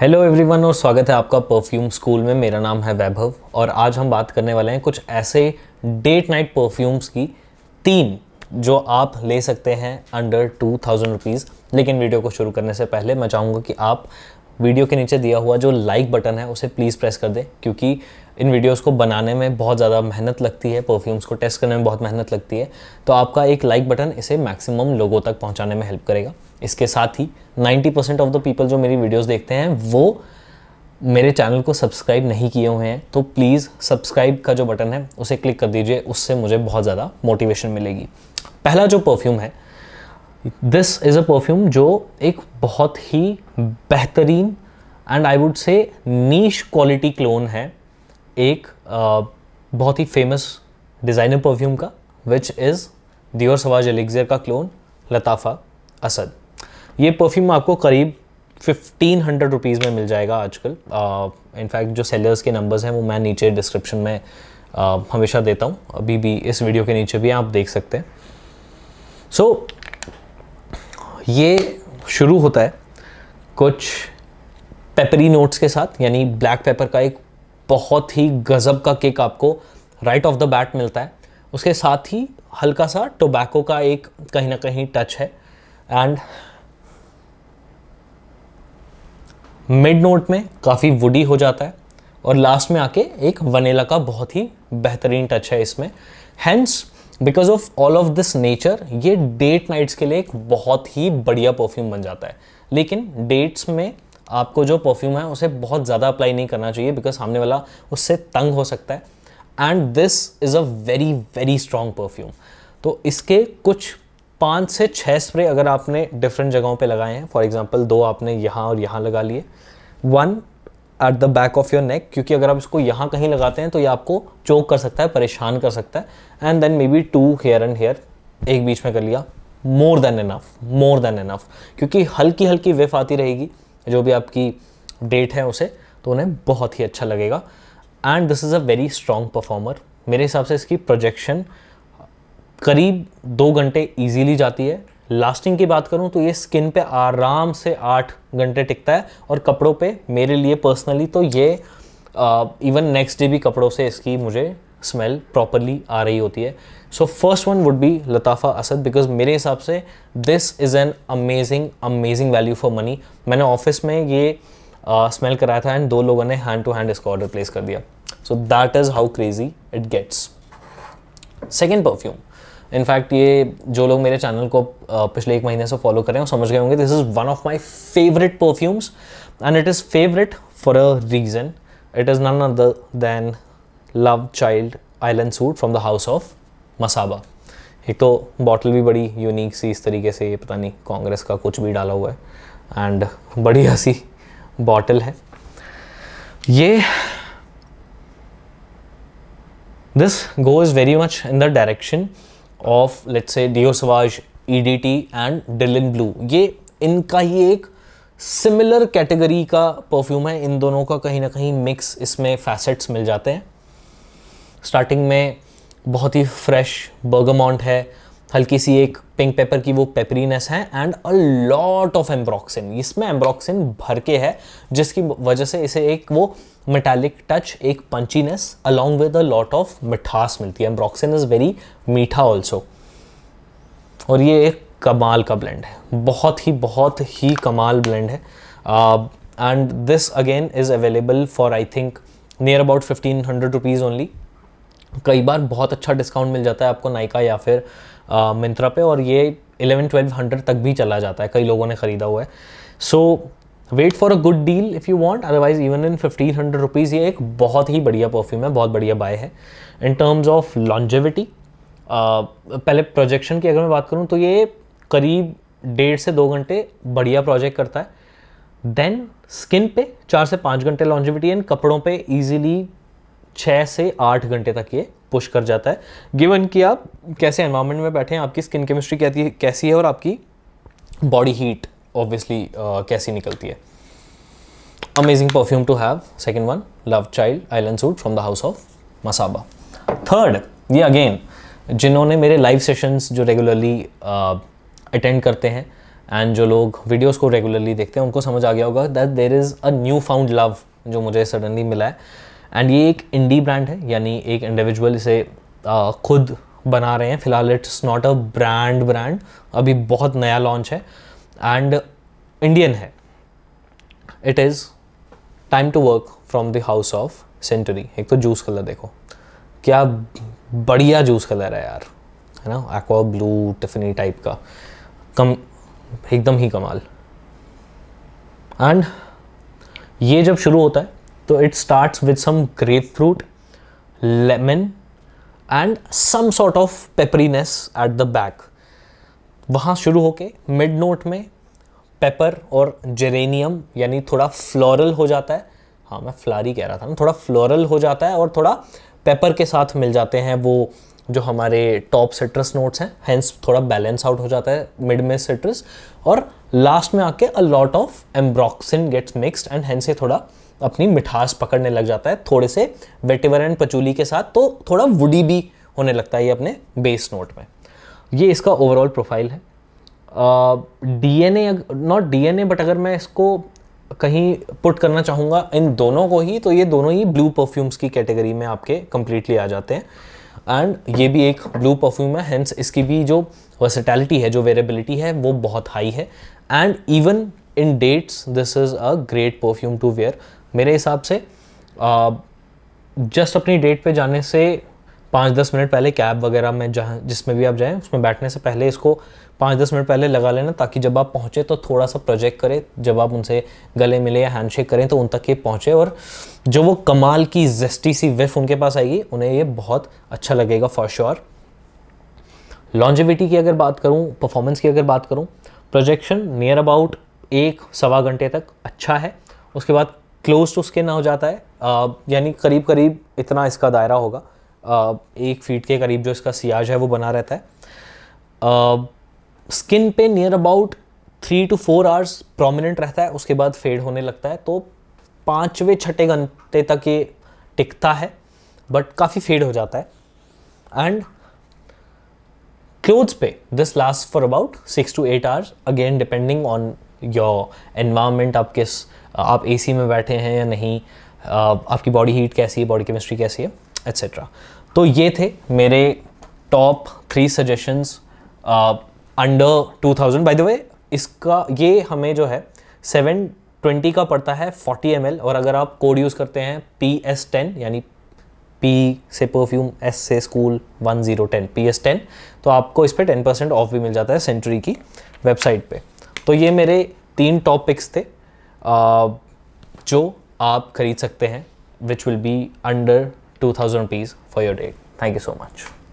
Hello everyone और स्वागत है आपका परफ्यूम स्कूल में मेरा नाम है वैभव और आज हम बात करने वाले हैं कुछ ऐसे डेट नाइट परफ्यूम्स की तीन जो आप ले सकते हैं अंडर टू थाउजेंड रुपीज़ लेकिन वीडियो को शुरू करने से पहले मैं चाहूँगा कि आप वीडियो के नीचे दिया हुआ जो लाइक बटन है उसे प्लीज़ प्रेस कर दें क्योंकि इन वीडियोस को बनाने में बहुत ज़्यादा मेहनत लगती है परफ्यूम्स को टेस्ट करने में बहुत मेहनत लगती है तो आपका एक लाइक बटन इसे मैक्सिमम लोगों तक पहुंचाने में हेल्प करेगा इसके साथ ही 90 परसेंट ऑफ द पीपल जो मेरी वीडियोस देखते हैं वो मेरे चैनल को सब्सक्राइब नहीं किए हुए हैं तो प्लीज़ सब्सक्राइब का जो बटन है उसे क्लिक कर दीजिए उससे मुझे बहुत ज़्यादा मोटिवेशन मिलेगी पहला जो परफ्यूम है दिस इज़ अ परफ्यूम जो एक बहुत ही बेहतरीन and I would say niche quality clone है एक बहुत ही फेमस डिज़ाइनर परफ्यूम का which is Dior Sauvage Elixir का क्लोन लताफ़ा असद ये परफ्यूम आपको करीब फिफ्टीन हंड्रेड रुपीज़ में मिल जाएगा आजकल इनफैक्ट uh, जो सेलर्स के नंबर्स हैं वो मैं नीचे डिस्क्रिप्शन में uh, हमेशा देता हूँ अभी भी इस वीडियो के नीचे भी आप देख सकते हैं सो so, ये शुरू होता है कुछ पेपरी नोट्स के साथ यानी ब्लैक पेपर का एक बहुत ही गज़ब का केक आपको राइट ऑफ द बैट मिलता है उसके साथ ही हल्का सा टोबैको का एक कहीं ना कहीं टच है एंड मिड नोट में काफ़ी वुडी हो जाता है और लास्ट में आके एक वनीला का बहुत ही बेहतरीन टच है इसमें hence because of all of this nature ये डेट नाइट्स के लिए एक बहुत ही बढ़िया परफ्यूम बन जाता है लेकिन डेट्स में आपको जो परफ्यूम है उसे बहुत ज़्यादा अप्लाई नहीं करना चाहिए बिकॉज सामने वाला उससे तंग हो सकता है and this is a very very strong perfume तो इसके कुछ पाँच से छः स्प्रे अगर आपने डिफरेंट जगहों पे लगाए हैं फॉर एग्जांपल दो आपने यहाँ और यहाँ लगा लिए one at the back of your neck क्योंकि अगर आप इसको यहाँ कहीं लगाते हैं तो ये आपको चोक कर सकता है परेशान कर सकता है and then maybe two here and here एक बीच में कर लिया more than enough more than enough क्योंकि हल्की हल्की वेफ आती रहेगी जो भी आपकी डेट है उसे तो उन्हें बहुत ही अच्छा लगेगा and this is a very strong performer मेरे हिसाब से इसकी प्रोजेक्शन करीब दो घंटे ईजीली जाती है लास्टिंग की बात करूं तो ये स्किन पे आराम से आठ घंटे टिकता है और कपड़ों पे मेरे लिए पर्सनली तो ये इवन नेक्स्ट डे भी कपड़ों से इसकी मुझे स्मेल प्रॉपरली आ रही होती है so first one would be Lattafa Asad because मेरे हिसाब से this is an amazing amazing value for money मैंने ऑफिस में ये स्मेल uh, कराया था एंड दो लोगों ने हैंड टू हैंड इसका ऑर्डर प्लेस कर दिया so that is how crazy it gets second perfume in fact ये जो लोग मेरे चैनल को पिछले एक महीने से फॉलो कर रहे हैं समझ गए होंगे this is one of my favourite perfumes and it is favourite for a reason it is none other than love child island suit from the house of Masaba एक तो बॉटल भी बड़ी यूनिक सी इस तरीके से ये पता नहीं कांग्रेस का कुछ भी डाला हुआ है एंड बड़ी हंसी बॉटल है ये this go is very much in the direction of let's say Dior Sauvage टी एंड डिलिन ब्लू ये इनका ही एक सिमिलर कैटेगरी का परफ्यूम है इन दोनों का कहीं ना कहीं मिक्स इसमें फैसेट्स मिल जाते हैं स्टार्टिंग में बहुत ही फ्रेश बर्गमॉन्ट है हल्की सी एक पिंक पेपर की वो पेपरीनेस है and a lot of ambroxan इसमें एम्ब्रॉक्सिन भर के है जिसकी वजह से इसे एक वो मेटालिक टच एक punchiness along with a lot of मिठास मिलती है एम्ब्रॉक्सिन इज़ वेरी मीठा ऑल्सो और ये एक कमाल का ब्लेंड है बहुत ही बहुत ही कमाल ब्लेंड है and this again is available for I think near about fifteen hundred rupees only कई बार बहुत अच्छा डिस्काउंट मिल जाता है आपको नाइका या फिर मिंत्रा uh, पे और ये इलेवन ट्वेल्व हंड्रेड तक भी चला जाता है कई लोगों ने ख़रीदा हुआ है so so, wait for a good deal if you want otherwise even in fifteen hundred rupees ये एक बहुत ही बढ़िया परफ्यूम है बहुत बढ़िया बाय है इन टर्म्स ऑफ लॉन्जेविटी पहले प्रोजेक्शन की अगर मैं बात करूँ तो ये करीब डेढ़ से दो घंटे बढ़िया प्रोजेक्ट करता है देन स्किन पे चार से पाँच घंटे लॉन्जिविटी एंड कपड़ों पे ईजिली छः से आठ घंटे तक ये पुश कर जाता है गिवन कि आप कैसे एनवायरनमेंट में बैठे हैं आपकी स्किन केमिस्ट्री कहती है कैसी है और आपकी बॉडी हीट ऑब्वियसली uh, कैसी निकलती है amazing perfume to have second one love child island suit from the house of Masaba third ये अगेन जिन्होंने मेरे लाइव सेशंस जो रेगुलरली अटेंड uh, करते हैं एंड जो लोग वीडियोस को रेगुलरली देखते हैं उनको समझ आ गया होगा that there is a new found love जो मुझे सडनली मिला है एंड ये एक इंडी ब्रांड है यानी एक इंडिविजुअल इसे uh, खुद बना रहे हैं फिलहाल it's not a brand brand अभी बहुत नया लॉन्च है एंड इंडियन है it is time to work from the house of century एक तो जूस कलर देखो क्या बढ़िया जूस कलर है यार है ना एक्वा ब्लू टिफिनी टाइप का कम एकदम ही कमाल एंड ये जब शुरू होता है तो it starts with some grapefruit lemon and some sort of pepperiness at the back वहाँ शुरू होके मिड नोट में पेपर और जेरेनियम यानी थोड़ा फ्लोरल हो जाता है हाँ मैं फ्लारी कह रहा था ना थोड़ा फ्लोरल हो जाता है और थोड़ा पेपर के साथ मिल जाते हैं वो जो हमारे टॉप सिट्रस नोट्स हैं हैंस थोड़ा बैलेंस आउट हो जाता है मिड में सिट्रस और लास्ट में आके a lot of ambroxan gets mixed and hence से थोड़ा अपनी मिठास पकड़ने लग जाता है थोड़े से वेटिवर एंड पचूली के साथ तो थोड़ा वुडी भी होने लगता है ये अपने बेस नोट में ये इसका ओवरऑल प्रोफाइल है D N A not D N A but अगर मैं इसको कहीं पुट करना चाहूँगा इन दोनों को ही तो ये दोनों ही ब्लू परफ्यूम्स की कैटेगरी में आपके कम्प्लीटली आ जाते हैं एंड ये भी एक ब्लू परफ्यूम है हैंस इसकी भी जो वर्सिटैलिटी है जो वेरेबिलिटी है वो बहुत हाई है and even in dates this is a great perfume to wear मेरे हिसाब से जस्ट uh, अपनी डेट पे जाने से पाँच दस मिनट पहले कैब वगैरह में जहाँ जिसमें भी आप जाएँ उसमें बैठने से पहले इसको पाँच दस मिनट पहले लगा लेना ताकि जब आप पहुँचे तो थोड़ा सा प्रोजेक्ट करें जब आप उनसे गले मिले या हैंडशेक करें तो उन तक ये पहुँचे और जो वो कमाल की जेस्टी सी वेफ उनके पास आएगी उन्हें ये बहुत अच्छा लगेगा फॉर श्योर लॉन्जिविटी की अगर बात करूँ परफॉर्मेंस की अगर बात करूँ प्रोजेक्शन नियर अबाउट एक सवा घंटे तक अच्छा है उसके बाद क्लोज टू स्किन हो जाता है यानी करीब करीब इतना इसका दायरा होगा एक फीट के करीब जो इसका सियाज है वो बना रहता है स्किन पे near about three to four hours prominent रहता है उसके बाद फेड होने लगता है तो पाँचवें छठे घंटे तक ये टिकता है बट काफ़ी फेड हो जाता है एंड क्लोथ्स पे this last for about six to eight hours again depending on your environment आप किस आप एसी में बैठे हैं या नहीं आपकी बॉडी हीट कैसी है बॉडी केमिस्ट्री कैसी है एट्सेट्रा तो ये थे मेरे top three suggestions under two thousand by the way इसका ये हमें जो है सेवन ट्वेंटी का पड़ता है फोर्टी एम और अगर आप कोड यूज़ करते हैं पी एस टेन यानी पी से परफ्यूम एस से school one zero ten P S ten तो आपको इस पर टेन परसेंट ऑफ भी मिल जाता है सेंचुरी की वेबसाइट पे तो ये मेरे तीन टॉप पिक्स थे आ, uh, जो आप खरीद सकते हैं which will be under 2000 rupees for your date. Thank you so much.